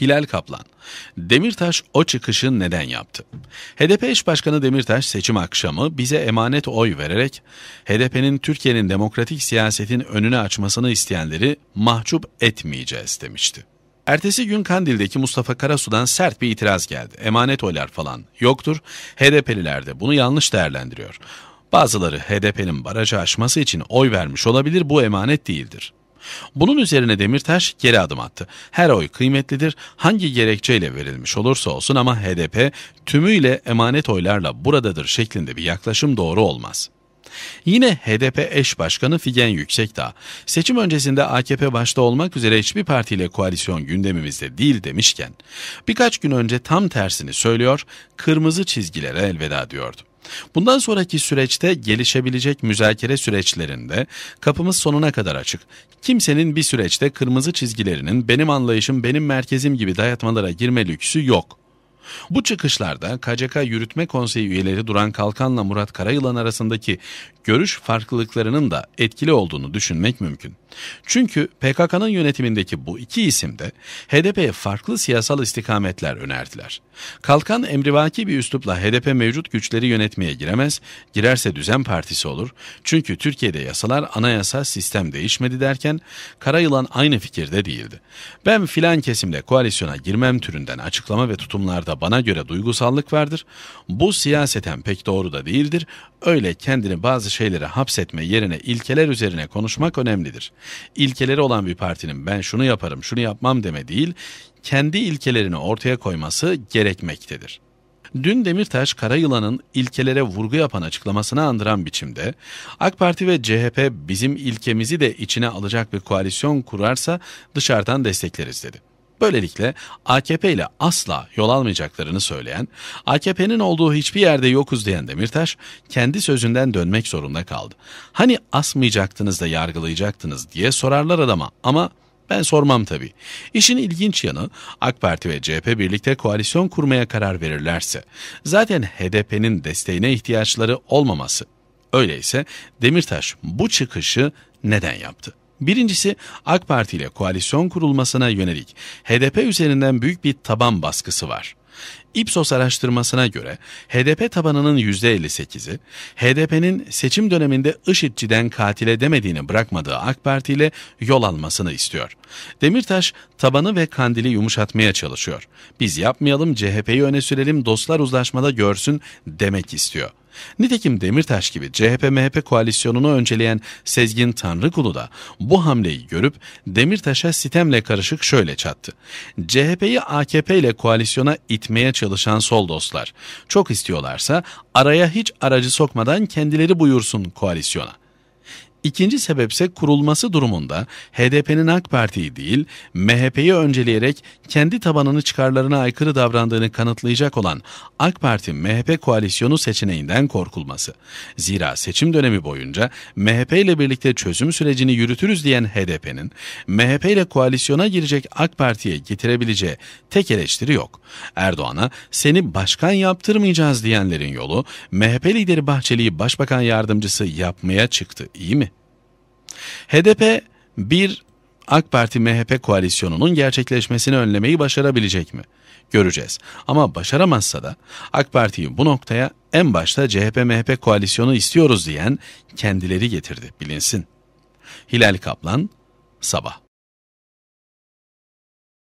Hilal Kaplan. Demirtaş o çıkışı neden yaptı? HDP eş başkanı Demirtaş seçim akşamı bize emanet oy vererek HDP'nin Türkiye'nin demokratik siyasetin önünü açmasını isteyenleri mahcup etmeyeceğiz demişti. Ertesi gün Kandil'deki Mustafa Karasu'dan sert bir itiraz geldi. Emanet oylar falan yoktur. HDP'liler de bunu yanlış değerlendiriyor. Bazıları HDP'nin barajı aşması için oy vermiş olabilir bu emanet değildir. Bunun üzerine Demirtaş geri adım attı. Her oy kıymetlidir, hangi gerekçeyle verilmiş olursa olsun ama HDP tümüyle emanet oylarla buradadır şeklinde bir yaklaşım doğru olmaz. Yine HDP eş başkanı Figen Yüksekdağ, seçim öncesinde AKP başta olmak üzere hiçbir partiyle koalisyon gündemimizde değil demişken, birkaç gün önce tam tersini söylüyor, kırmızı çizgilere elveda diyordu. Bundan sonraki süreçte gelişebilecek müzakere süreçlerinde kapımız sonuna kadar açık. Kimsenin bir süreçte kırmızı çizgilerinin benim anlayışım, benim merkezim gibi dayatmalara girme lüksü yok. Bu çıkışlarda KCK Yürütme Konseyi üyeleri Duran Kalkan'la Murat Karayılan arasındaki görüş farklılıklarının da etkili olduğunu düşünmek mümkün. Çünkü PKK'nın yönetimindeki bu iki isim de HDP'ye farklı siyasal istikametler önerdiler. Kalkan emrivaki bir üslupla HDP mevcut güçleri yönetmeye giremez, girerse düzen partisi olur. Çünkü Türkiye'de yasalar anayasa sistem değişmedi derken Karayılan aynı fikirde değildi. Ben filan kesimle koalisyona girmem türünden açıklama ve tutumlarda da bana göre duygusallık vardır. Bu siyaseten pek doğru da değildir. Öyle kendini bazı şeylere hapsetme yerine ilkeler üzerine konuşmak önemlidir. İlkeleri olan bir partinin ben şunu yaparım, şunu yapmam deme değil, kendi ilkelerini ortaya koyması gerekmektedir. Dün Demirtaş Karayılan'ın ilkelere vurgu yapan açıklamasını andıran biçimde AK Parti ve CHP bizim ilkemizi de içine alacak bir koalisyon kurarsa dışarıdan destekleriz dedi. Böylelikle AKP ile asla yol almayacaklarını söyleyen, AKP'nin olduğu hiçbir yerde yokuz diyen Demirtaş, kendi sözünden dönmek zorunda kaldı. Hani asmayacaktınız da yargılayacaktınız diye sorarlar adama ama ben sormam tabii. İşin ilginç yanı AK Parti ve CHP birlikte koalisyon kurmaya karar verirlerse. Zaten HDP'nin desteğine ihtiyaçları olmaması. Öyleyse Demirtaş bu çıkışı neden yaptı? Birincisi AK Parti ile koalisyon kurulmasına yönelik HDP üzerinden büyük bir taban baskısı var. Ipsos araştırmasına göre HDP tabanının %58'i, HDP'nin seçim döneminde IŞİD'ciden katile demediğini bırakmadığı AK Parti ile yol almasını istiyor. Demirtaş tabanı ve kandili yumuşatmaya çalışıyor. Biz yapmayalım CHP'yi öne sürelim dostlar uzlaşmada görsün demek istiyor. Nitekim Demirtaş gibi CHP-MHP koalisyonunu önceleyen Sezgin Tanrıkulu da bu hamleyi görüp Demirtaş'a sitemle karışık şöyle çattı. CHP'yi AKP ile koalisyona itmeye çalışan sol dostlar çok istiyorlarsa araya hiç aracı sokmadan kendileri buyursun koalisyona. İkinci sebepse kurulması durumunda HDP'nin AK Parti'yi değil MHP'yi önceleyerek kendi tabanını çıkarlarına aykırı davrandığını kanıtlayacak olan AK Parti-MHP koalisyonu seçeneğinden korkulması. Zira seçim dönemi boyunca MHP ile birlikte çözüm sürecini yürütürüz diyen HDP'nin MHP ile koalisyona girecek AK Parti'ye getirebileceği tek eleştiri yok. Erdoğan'a seni başkan yaptırmayacağız diyenlerin yolu MHP lideri Bahçeli'yi başbakan yardımcısı yapmaya çıktı iyi mi? HDP bir AK Parti MHP koalisyonunun gerçekleşmesini önlemeyi başarabilecek mi? Göreceğiz. Ama başaramazsa da AK Parti'yi bu noktaya en başta CHP MHP koalisyonu istiyoruz diyen kendileri getirdi bilinsin. Hilal Kaplan Sabah